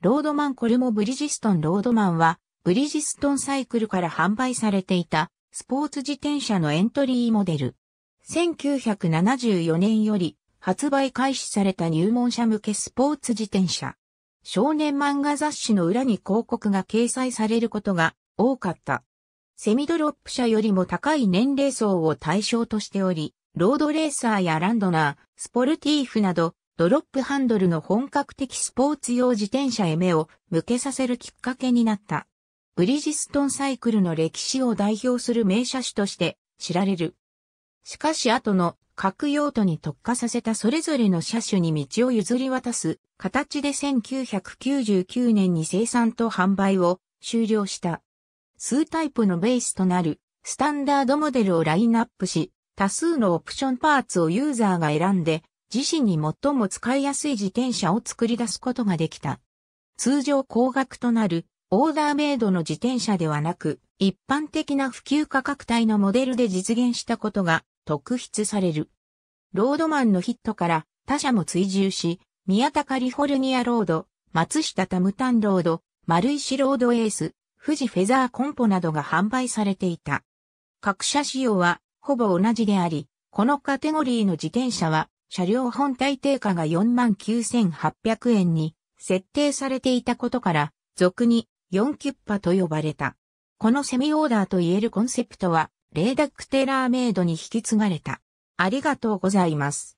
ロードマンコルモブリヂストンロードマンは、ブリヂストンサイクルから販売されていた、スポーツ自転車のエントリーモデル。1974年より、発売開始された入門者向けスポーツ自転車。少年漫画雑誌の裏に広告が掲載されることが多かった。セミドロップ車よりも高い年齢層を対象としており、ロードレーサーやランドナー、スポルティーフなど、ドロップハンドルの本格的スポーツ用自転車へ目を向けさせるきっかけになった。ブリジストンサイクルの歴史を代表する名車種として知られる。しかし後の各用途に特化させたそれぞれの車種に道を譲り渡す形で1999年に生産と販売を終了した。数タイプのベースとなるスタンダードモデルをラインナップし、多数のオプションパーツをユーザーが選んで自身に最も使いやすい自転車を作り出すことができた。通常高額となるオーダーメイドの自転車ではなく、一般的な普及価格帯のモデルで実現したことが特筆される。ロードマンのヒットから他社も追従し、宮田カリフォルニアロード、松下タムタンロード、丸石ロードエース、富士フェザーコンポなどが販売されていた。各社仕様はほぼ同じであり、このカテゴリーの自転車は車両本体定価が49,800円に設定されていたことから、俗に4キュッパと呼ばれた。このセミオーダーと言えるコンセプトは、レーダックテラーメイドに引き継がれた。ありがとうございます。